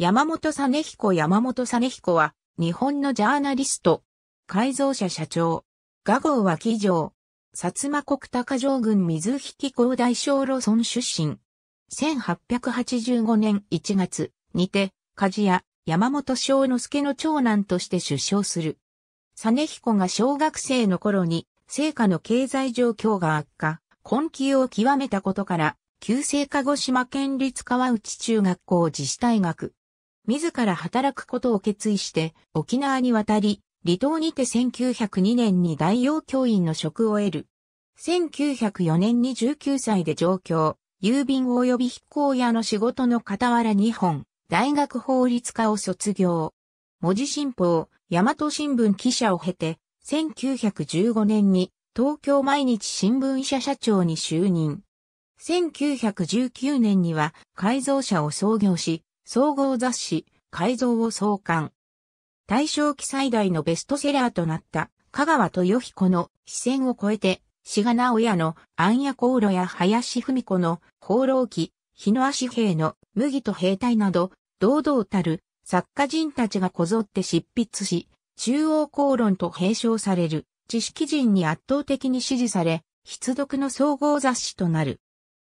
山本実彦山本実彦は、日本のジャーナリスト、改造者社長、画号は騎乗、薩摩国高城郡水引高大小路村出身。1885年1月にて、鍛冶屋、山本章之助の長男として出生する。実彦が小学生の頃に、成果の経済状況が悪化、困窮を極めたことから、旧制鹿児島県立川内中学校自治大学、自ら働くことを決意して沖縄に渡り、離島にて1902年に大洋教員の職を得る。1904年に19歳で上京、郵便及び飛行屋の仕事の傍ら日本、大学法律家を卒業。文字新報、大和新聞記者を経て、1915年に東京毎日新聞社社長に就任。1919年には改造車を創業し、総合雑誌、改造を創刊。大正期最大のベストセラーとなった香川豊彦の視線を超えて、志賀直哉の暗夜航路や林文子の放浪記、日野足兵の麦と兵隊など、堂々たる作家人たちがこぞって執筆し、中央公論と併称される知識人に圧倒的に支持され、必読の総合雑誌となる。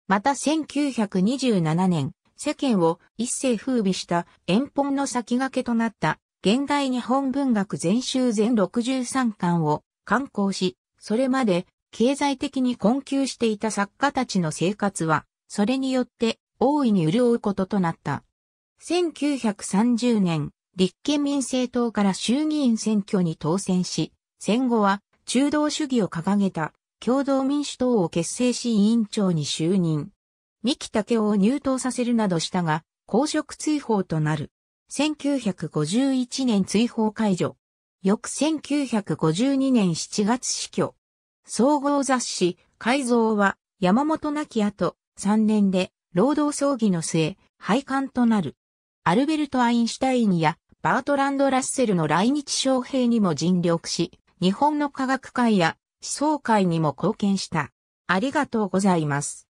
また1927年、世間を一世風靡した遠方の先駆けとなった現代日本文学全集全63巻を刊行し、それまで経済的に困窮していた作家たちの生活は、それによって大いに潤うこととなった。1930年、立憲民政党から衆議院選挙に当選し、戦後は中道主義を掲げた共同民主党を結成し委員長に就任。三木武夫を入党させるなどしたが、公職追放となる。1951年追放解除。翌1952年7月死去。総合雑誌、改造は、山本亡き後、3年で、労働葬儀の末、廃刊となる。アルベルト・アインシュタインや、バートランド・ラッセルの来日将兵にも尽力し、日本の科学界や思想界にも貢献した。ありがとうございます。